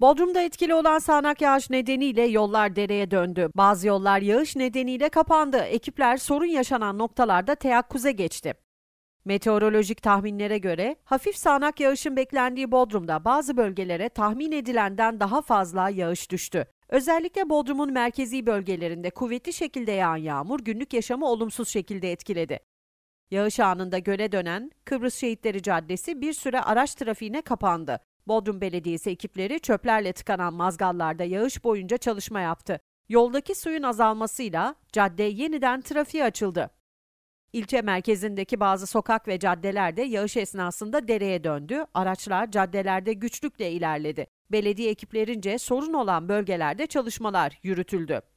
Bodrum'da etkili olan sağanak yağış nedeniyle yollar dereye döndü. Bazı yollar yağış nedeniyle kapandı. Ekipler sorun yaşanan noktalarda teyakkuze geçti. Meteorolojik tahminlere göre hafif sağanak yağışın beklendiği Bodrum'da bazı bölgelere tahmin edilenden daha fazla yağış düştü. Özellikle Bodrum'un merkezi bölgelerinde kuvvetli şekilde yağan yağmur günlük yaşamı olumsuz şekilde etkiledi. Yağış anında göle dönen Kıbrıs Şehitleri Caddesi bir süre araç trafiğine kapandı. Bodrum Belediyesi ekipleri çöplerle tıkanan mazgallarda yağış boyunca çalışma yaptı. Yoldaki suyun azalmasıyla cadde yeniden trafiğe açıldı. İlçe merkezindeki bazı sokak ve caddelerde yağış esnasında dereye döndü, araçlar caddelerde güçlükle ilerledi. Belediye ekiplerince sorun olan bölgelerde çalışmalar yürütüldü.